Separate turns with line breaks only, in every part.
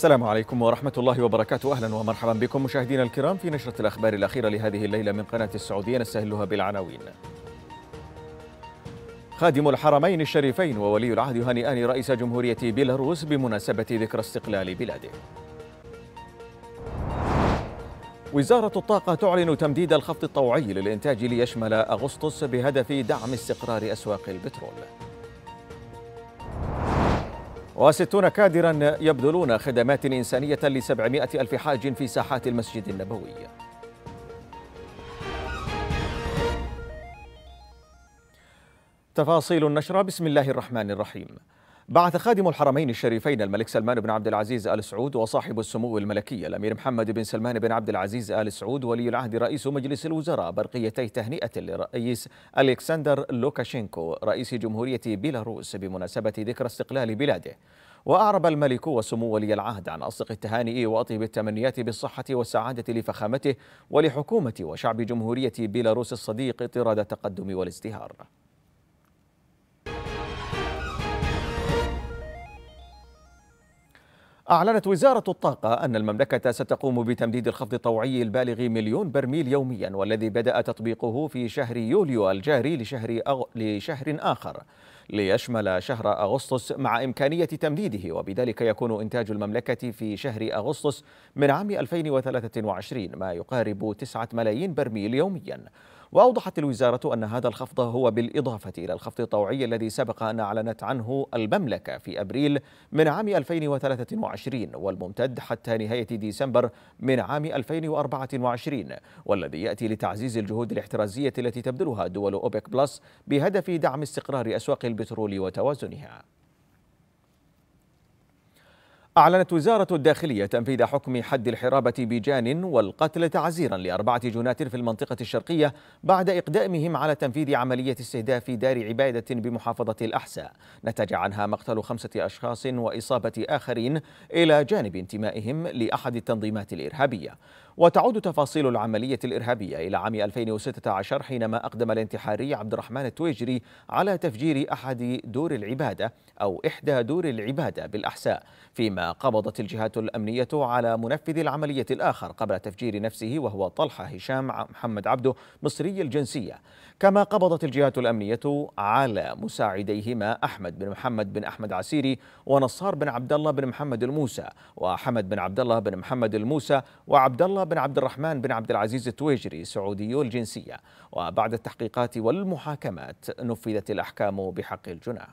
السلام عليكم ورحمة الله وبركاته أهلا ومرحبا بكم مشاهدينا الكرام في نشرة الأخبار الأخيرة لهذه الليلة من قناة السعودية نستهلها بالعناوين خادم الحرمين الشريفين وولي العهد يهنئان رئيس جمهورية بيلاروس بمناسبة ذكرى استقلال بلاده وزارة الطاقة تعلن تمديد الخفض الطوعي للإنتاج ليشمل أغسطس بهدف دعم استقرار أسواق البترول وستون كادرا يبذلون خدمات إنسانية لسبعمائة ألف حاج في ساحات المسجد النبوي تفاصيل النشرة بسم الله الرحمن الرحيم بعث خادم الحرمين الشريفين الملك سلمان بن عبد العزيز ال سعود وصاحب السمو الملكي الامير محمد بن سلمان بن عبد العزيز ال سعود ولي العهد رئيس مجلس الوزراء برقيتي تهنئه للرئيس الكسندر لوكاشينكو رئيس جمهوريه بيلاروس بمناسبه ذكرى استقلال بلاده. وأعرب الملك وسمو ولي العهد عن أصدق التهانئ وأطيب التمنيات بالصحة والسعادة لفخامته ولحكومة وشعب جمهورية بيلاروس الصديق طراد التقدم والازدهار أعلنت وزارة الطاقة أن المملكة ستقوم بتمديد الخفض الطوعي البالغ مليون برميل يوميا والذي بدأ تطبيقه في شهر يوليو الجاري لشهر, أغ... لشهر آخر ليشمل شهر أغسطس مع إمكانية تمديده وبذلك يكون إنتاج المملكة في شهر أغسطس من عام 2023 ما يقارب 9 ملايين برميل يومياً وأوضحت الوزارة أن هذا الخفض هو بالإضافة إلى الخفض الطوعي الذي سبق أن أعلنت عنه المملكة في أبريل من عام 2023 والممتد حتى نهاية ديسمبر من عام 2024 والذي يأتي لتعزيز الجهود الاحترازية التي تبذلها دول أوبك بلس بهدف دعم استقرار أسواق البترول وتوازنها أعلنت وزارة الداخلية تنفيذ حكم حد الحرابة بجان والقتل تعزيرا لأربعة جنات في المنطقة الشرقية بعد إقدامهم على تنفيذ عملية استهداف دار عبادة بمحافظة الأحساء نتج عنها مقتل خمسة أشخاص وإصابة آخرين إلى جانب انتمائهم لأحد التنظيمات الإرهابية وتعود تفاصيل العملية الإرهابية إلى عام 2016 حينما أقدم الانتحاري عبد الرحمن التويجري على تفجير أحد دور العبادة أو إحدى دور العبادة بالأحساء فيما قبضت الجهات الأمنية على منفذ العملية الآخر قبل تفجير نفسه وهو طلحة هشام محمد عبده مصري الجنسية كما قبضت الجهات الأمنية على مساعديهما أحمد بن محمد بن أحمد عسيري ونصار بن عبد الله بن محمد الموسى وحمد بن عبد الله بن محمد الموسى وعبد الله بن عبد الرحمن بن عبد العزيز التويجري سعودي الجنسية وبعد التحقيقات والمحاكمات نفذت الأحكام بحق الجنى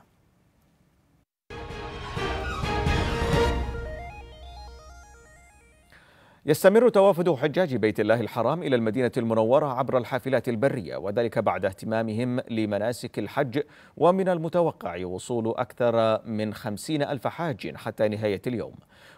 يستمر توافد حجاج بيت الله الحرام إلى المدينة المنورة عبر الحافلات البرية وذلك بعد اهتمامهم لمناسك الحج ومن المتوقع وصول أكثر من خمسين ألف حاج حتى نهاية اليوم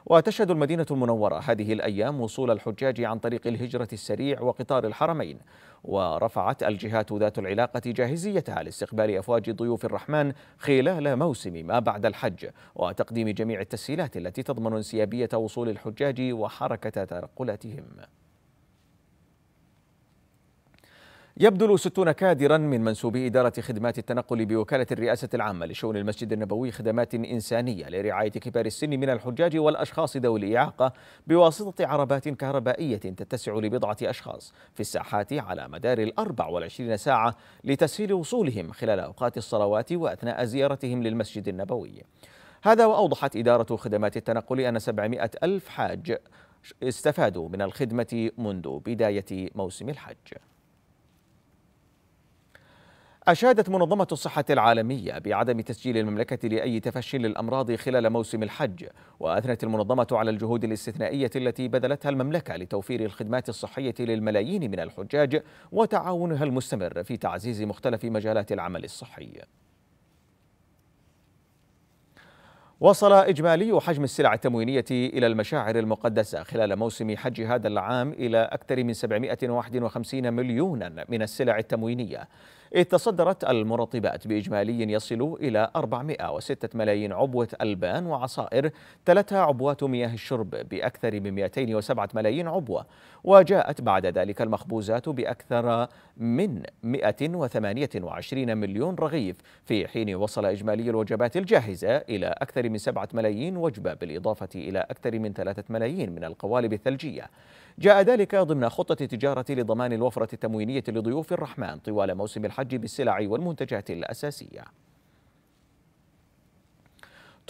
وتشهد المدينة المنورة هذه الأيام وصول الحجاج عن طريق الهجرة السريع وقطار الحرمين ورفعت الجهات ذات العلاقة جاهزيتها لاستقبال أفواج ضيوف الرحمن خلال موسم ما بعد الحج وتقديم جميع التسهيلات التي تضمن انسيابية وصول الحجاج وحركة تنقلاتهم يبذل ستون كادرا من منسوبي إدارة خدمات التنقل بوكالة الرئاسة العامة لشؤون المسجد النبوي خدمات إنسانية لرعاية كبار السن من الحجاج والأشخاص ذوي الإعاقة بواسطة عربات كهربائية تتسع لبضعة أشخاص في الساحات على مدار الأربع والعشرين ساعة لتسهيل وصولهم خلال أوقات الصلوات وأثناء زيارتهم للمسجد النبوي هذا وأوضحت إدارة خدمات التنقل أن 700 ألف حاج استفادوا من الخدمة منذ بداية موسم الحج أشادت منظمة الصحة العالمية بعدم تسجيل المملكة لأي تفشي للأمراض خلال موسم الحج وأثنت المنظمة على الجهود الاستثنائية التي بذلتها المملكة لتوفير الخدمات الصحية للملايين من الحجاج وتعاونها المستمر في تعزيز مختلف مجالات العمل الصحي وصل إجمالي حجم السلع التموينية إلى المشاعر المقدسة خلال موسم حج هذا العام إلى أكثر من 751 مليونا من السلع التموينية إذ تصدرت المرطبات بإجمالي يصل إلى 406 ملايين عبوة ألبان وعصائر تلتها عبوات مياه الشرب بأكثر من 207 ملايين عبوة وجاءت بعد ذلك المخبوزات بأكثر من 128 مليون رغيف في حين وصل إجمالي الوجبات الجاهزة إلى أكثر من 7 ملايين وجبة بالإضافة إلى أكثر من 3 ملايين من القوالب الثلجية جاء ذلك ضمن خطة التجارة لضمان الوفرة التموينية لضيوف الرحمن طوال موسم الحج الحج بالسلع والمنتجات الأساسية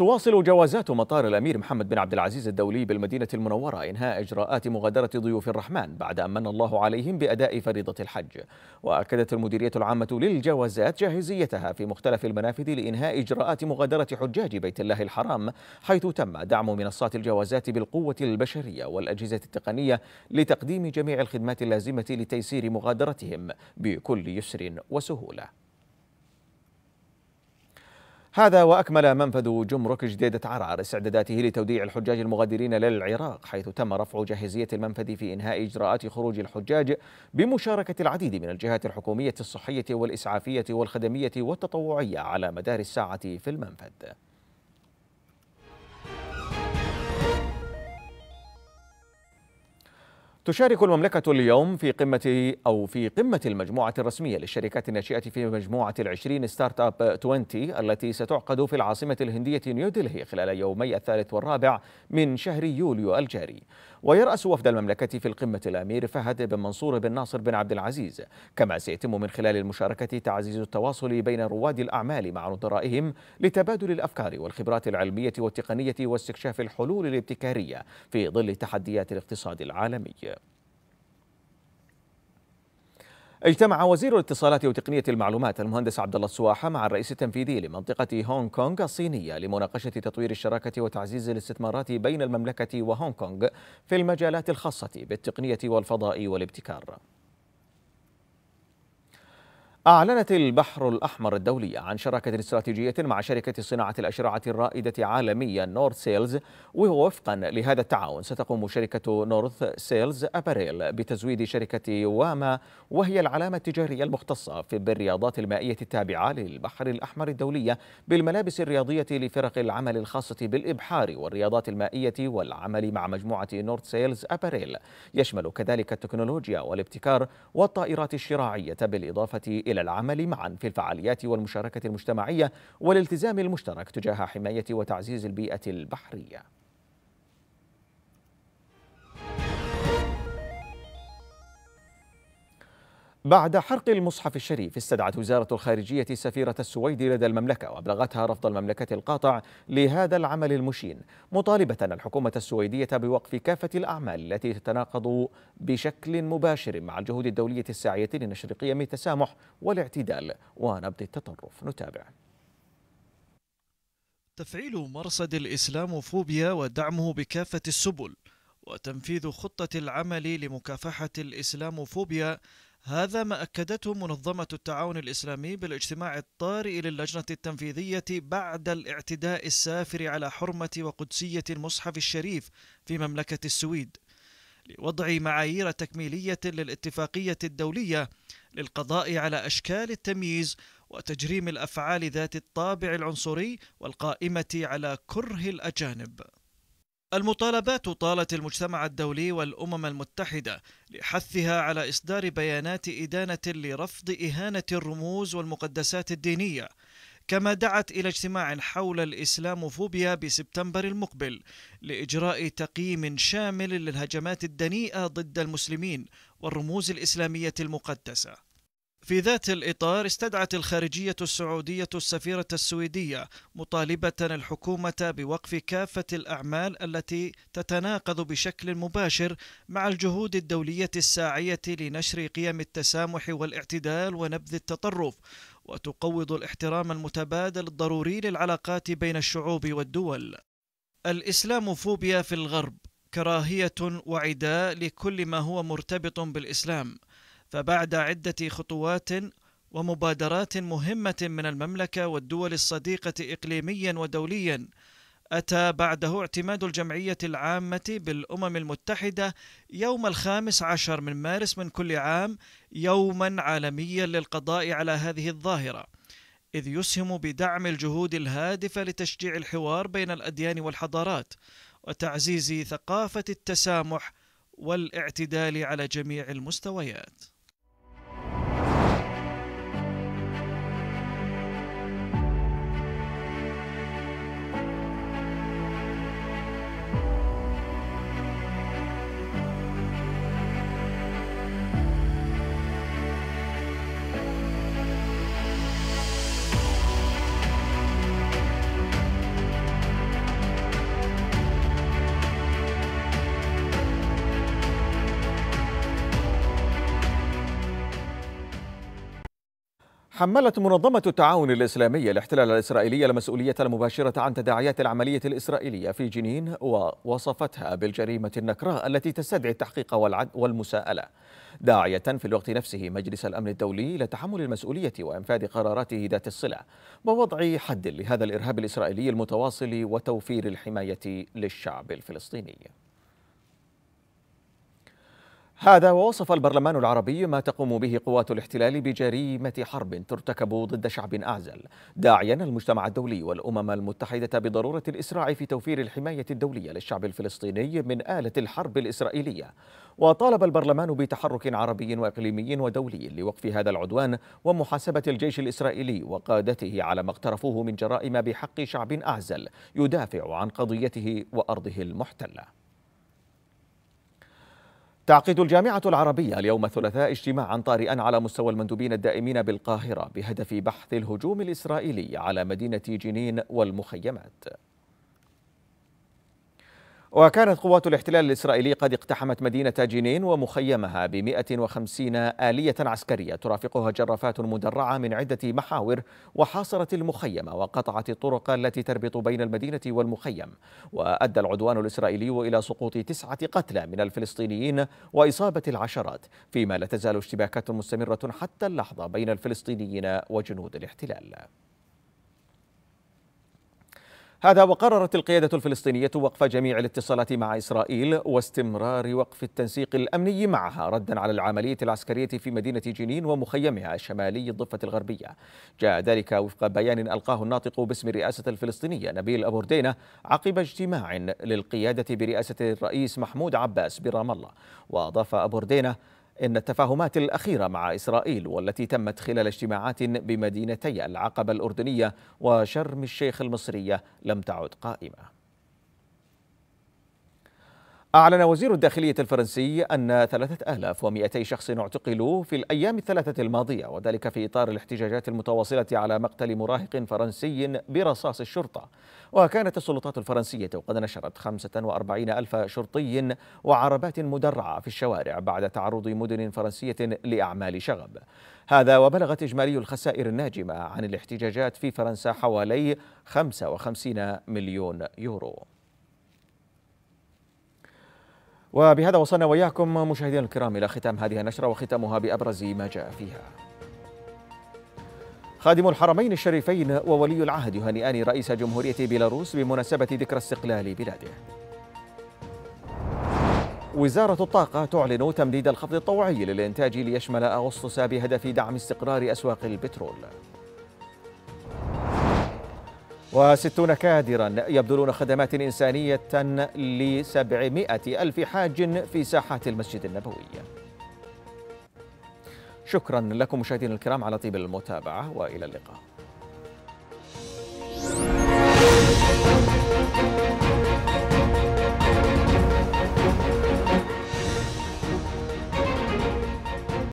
تواصل جوازات مطار الأمير محمد بن عبد العزيز الدولي بالمدينة المنورة إنهاء إجراءات مغادرة ضيوف الرحمن بعد أن من الله عليهم بأداء فريضة الحج وأكدت المديرية العامة للجوازات جاهزيتها في مختلف المنافذ لإنهاء إجراءات مغادرة حجاج بيت الله الحرام حيث تم دعم منصات الجوازات بالقوة البشرية والأجهزة التقنية لتقديم جميع الخدمات اللازمة لتيسير مغادرتهم بكل يسر وسهولة هذا وأكمل منفذ جمرك جديدة عرعر استعداداته لتوديع الحجاج المغادرين للعراق حيث تم رفع جاهزية المنفذ في إنهاء إجراءات خروج الحجاج بمشاركة العديد من الجهات الحكومية الصحية والإسعافية والخدمية والتطوعية على مدار الساعة في المنفذ تشارك المملكة اليوم في قمة أو في قمة المجموعة الرسمية للشركات الناشئة في مجموعة العشرين ستارت اب 20 التي ستعقد في العاصمة الهندية نيودلهي خلال يومي الثالث والرابع من شهر يوليو الجاري ويرأس وفد المملكة في القمة الأمير فهد بن منصور بن ناصر بن عبد العزيز كما سيتم من خلال المشاركة تعزيز التواصل بين رواد الأعمال مع نظرائهم لتبادل الأفكار والخبرات العلمية والتقنية واستكشاف الحلول الابتكارية في ظل تحديات الاقتصاد العالمي اجتمع وزير الاتصالات وتقنية المعلومات المهندس عبد الله السواحة مع الرئيس التنفيذي لمنطقة هونغ كونغ الصينية لمناقشة تطوير الشراكة وتعزيز الاستثمارات بين المملكة وهونغ كونغ في المجالات الخاصة بالتقنية والفضاء والابتكار أعلنت البحر الأحمر الدولي عن شراكة استراتيجية مع شركة صناعة الأشرعة الرائدة عالميا نورث سيلز ووفقا لهذا التعاون ستقوم شركة نورث سيلز أباريل بتزويد شركة واما وهي العلامة التجارية المختصة في بالرياضات المائية التابعة للبحر الأحمر الدولية بالملابس الرياضية لفرق العمل الخاصة بالإبحار والرياضات المائية والعمل مع مجموعة نورث سيلز أباريل يشمل كذلك التكنولوجيا والابتكار والطائرات الشراعية بالإضافة إلى العمل معا في الفعاليات والمشاركة المجتمعية والالتزام المشترك تجاه حماية وتعزيز البيئة البحرية بعد حرق المصحف الشريف استدعت وزارة الخارجية سفيرة السويد لدى المملكة وأبلغتها رفض المملكة القاطع لهذا العمل المشين مطالبة الحكومة السويدية بوقف كافة الأعمال التي تتناقض بشكل مباشر مع الجهود الدولية الساعية لنشر قيم التسامح والاعتدال ونبض التطرف نتابع
تفعيل مرصد الإسلاموفوبيا ودعمه بكافة السبل وتنفيذ خطة العمل لمكافحة الإسلاموفوبيا هذا ما أكدته منظمة التعاون الإسلامي بالاجتماع الطارئ للجنة التنفيذية بعد الاعتداء السافر على حرمة وقدسية المصحف الشريف في مملكة السويد لوضع معايير تكميلية للاتفاقية الدولية للقضاء على أشكال التمييز وتجريم الأفعال ذات الطابع العنصري والقائمة على كره الأجانب المطالبات طالت المجتمع الدولي والامم المتحده لحثها على اصدار بيانات ادانه لرفض اهانه الرموز والمقدسات الدينيه كما دعت الى اجتماع حول الاسلاموفوبيا بسبتمبر المقبل لاجراء تقييم شامل للهجمات الدنيئه ضد المسلمين والرموز الاسلاميه المقدسه في ذات الإطار استدعت الخارجية السعودية السفيرة السويدية مطالبة الحكومة بوقف كافة الأعمال التي تتناقض بشكل مباشر مع الجهود الدولية الساعية لنشر قيم التسامح والاعتدال ونبذ التطرف وتقوض الاحترام المتبادل الضروري للعلاقات بين الشعوب والدول الإسلام فوبيا في الغرب كراهية وعداء لكل ما هو مرتبط بالإسلام فبعد عدة خطوات ومبادرات مهمة من المملكة والدول الصديقة إقليميا ودوليا أتى بعده اعتماد الجمعية العامة بالأمم المتحدة يوم الخامس عشر من مارس من كل عام يوما عالميا للقضاء على هذه الظاهرة إذ يسهم بدعم الجهود الهادفة لتشجيع الحوار بين الأديان والحضارات وتعزيز ثقافة التسامح والاعتدال على جميع المستويات
حملت منظمة التعاون الإسلامي الاحتلال الإسرائيلي المسؤولية المباشرة عن تداعيات العملية الإسرائيلية في جنين ووصفتها بالجريمة النكراء التي تستدعي التحقيق والمساءلة داعية في الوقت نفسه مجلس الأمن الدولي لتحمل المسؤولية وإنفاذ قراراته ذات الصلة ووضع حد لهذا الإرهاب الإسرائيلي المتواصل وتوفير الحماية للشعب الفلسطيني هذا ووصف البرلمان العربي ما تقوم به قوات الاحتلال بجريمة حرب ترتكب ضد شعب أعزل داعيا المجتمع الدولي والأمم المتحدة بضرورة الإسراع في توفير الحماية الدولية للشعب الفلسطيني من آلة الحرب الإسرائيلية وطالب البرلمان بتحرك عربي وإقليمي ودولي لوقف هذا العدوان ومحاسبة الجيش الإسرائيلي وقادته على ما اقترفوه من جرائم بحق شعب أعزل يدافع عن قضيته وأرضه المحتلة تعقد الجامعة العربية اليوم الثلاثاء اجتماعا طارئا على مستوى المندوبين الدائمين بالقاهرة بهدف بحث الهجوم الإسرائيلي على مدينة جنين والمخيمات وكانت قوات الاحتلال الإسرائيلي قد اقتحمت مدينة جنين ومخيمها ب 150 آلية عسكرية ترافقها جرافات مدرعة من عدة محاور وحاصرت المخيم وقطعت الطرق التي تربط بين المدينة والمخيم وأدى العدوان الإسرائيلي إلى سقوط تسعة قتلى من الفلسطينيين وإصابة العشرات فيما لا تزال اشتباكات مستمرة حتى اللحظة بين الفلسطينيين وجنود الاحتلال هذا وقررت القيادة الفلسطينية وقف جميع الاتصالات مع إسرائيل واستمرار وقف التنسيق الأمني معها ردا على العملية العسكرية في مدينة جنين ومخيمها شمالي الضفة الغربية جاء ذلك وفق بيان ألقاه الناطق باسم الرئاسة الفلسطينية نبيل أبو ردينة عقب اجتماع للقيادة برئاسة الرئيس محمود عباس برام الله وأضاف أبو ردينة إن التفاهمات الأخيرة مع إسرائيل والتي تمت خلال اجتماعات بمدينتي العقبة الأردنية وشرم الشيخ المصرية لم تعد قائمة أعلن وزير الداخلية الفرنسي أن 3200 شخص اعتقلوا في الأيام الثلاثة الماضية وذلك في إطار الاحتجاجات المتواصلة على مقتل مراهق فرنسي برصاص الشرطة وكانت السلطات الفرنسية قد نشرت 45 ألف شرطي وعربات مدرعة في الشوارع بعد تعرض مدن فرنسية لأعمال شغب هذا وبلغت إجمالي الخسائر الناجمة عن الاحتجاجات في فرنسا حوالي 55 مليون يورو وبهذا وصلنا وإياكم مشاهدينا الكرام إلى ختام هذه النشرة وختامها بأبرز ما جاء فيها خادم الحرمين الشريفين وولي العهد يهنئان رئيس جمهورية بيلاروس بمناسبة ذكرى استقلال بلاده وزارة الطاقة تعلن تمديد الخفض الطوعي للإنتاج ليشمل أغسطس بهدف دعم استقرار أسواق البترول وستون كادرا يبذلون خدمات إنسانية لسبعمائة ألف حاج في ساحات المسجد النبوي شكرا لكم مشاهدينا الكرام على طيب المتابعة وإلى اللقاء